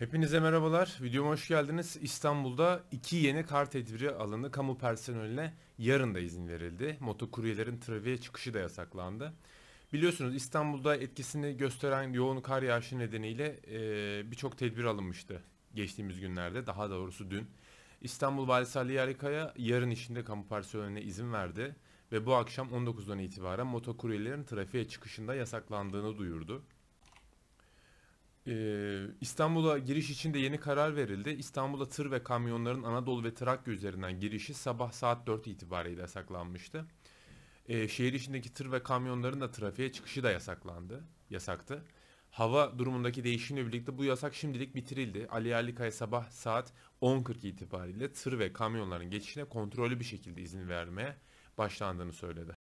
Hepinize merhabalar. Videoma hoş geldiniz. İstanbul'da iki yeni kar tedbiri alındı. Kamu personeline yarın da izin verildi. Motokuryelerin trafiğe çıkışı da yasaklandı. Biliyorsunuz İstanbul'da etkisini gösteren yoğun kar yağışı nedeniyle e, birçok tedbir alınmıştı geçtiğimiz günlerde. Daha doğrusu dün. İstanbul Valisi Ali Yarikaya yarın içinde kamu personeline izin verdi ve bu akşam 19'dan itibaren motokuryelerin trafiğe çıkışında yasaklandığını duyurdu. Ee, İstanbul'a giriş için de yeni karar verildi. İstanbul'a tır ve kamyonların Anadolu ve Trakya üzerinden girişi sabah saat 4 itibariyle yasaklanmıştı. Ee, şehir içindeki tır ve kamyonların da trafiğe çıkışı da yasaklandı. Yasaktı. Hava durumundaki değişimle birlikte bu yasak şimdilik bitirildi. Ali Yerlikaya sabah saat 10.40 itibariyle tır ve kamyonların geçişine kontrollü bir şekilde izin vermeye başlandığını söyledi.